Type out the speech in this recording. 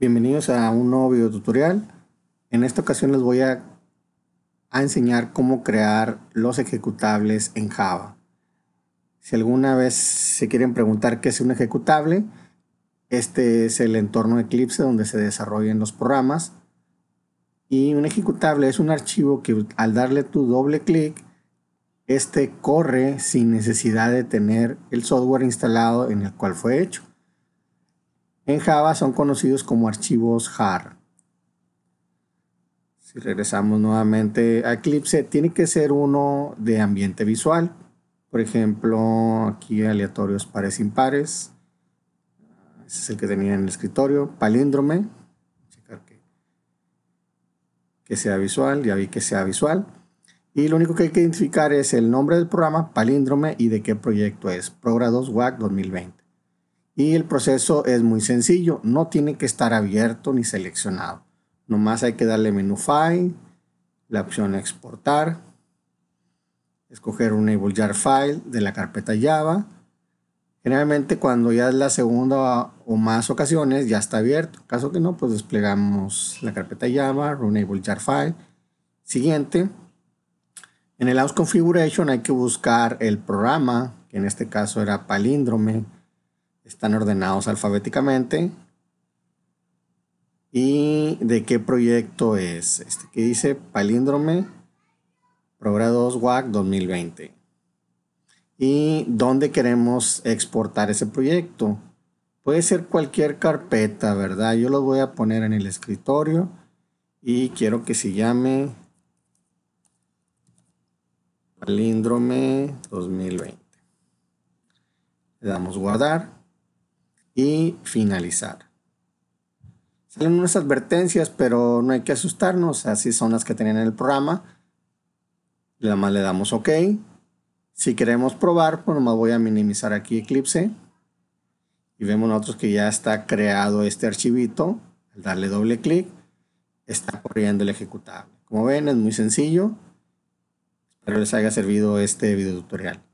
Bienvenidos a un nuevo video tutorial. En esta ocasión les voy a, a, enseñar cómo crear los ejecutables en Java. Si alguna vez se quieren preguntar qué es un ejecutable, este es el entorno Eclipse donde se desarrollan los programas y un ejecutable es un archivo que al darle tu doble clic, este corre sin necesidad de tener el software instalado en el cual fue hecho. En Java son conocidos como archivos JAR. Si regresamos nuevamente a Eclipse, tiene que ser uno de ambiente visual. Por ejemplo, aquí aleatorios pares impares. Ese es el que tenía en el escritorio. Palíndrome, que sea visual, ya vi que sea visual. Y lo único que hay que identificar es el nombre del programa, palíndrome y de qué proyecto es, 2 WAC 2020. Y el proceso es muy sencillo, no tiene que estar abierto ni seleccionado. Nomás hay que darle menú File, la opción Exportar, escoger un Jar File de la carpeta Java Generalmente cuando ya es la segunda o más ocasiones ya está abierto. caso que no, pues desplegamos la carpeta Java, Runable Jar File. Siguiente. En el House Configuration hay que buscar el programa, que en este caso era Palíndrome. Están ordenados alfabéticamente. Y de qué proyecto es. Este que dice Palíndrome, Programa 2 WAC 2020 y dónde queremos exportar ese proyecto. Puede ser cualquier carpeta, ¿verdad? Yo lo voy a poner en el escritorio y quiero que se llame palíndrome 2020. Le damos guardar y finalizar. Salen unas advertencias, pero no hay que asustarnos, así son las que tienen en el programa. Nada más le damos OK si queremos probar, pues nomás voy a minimizar aquí Eclipse. Y vemos nosotros que ya está creado este archivito. Al darle doble clic, está corriendo el ejecutable. Como ven, es muy sencillo. Espero les haya servido este video tutorial.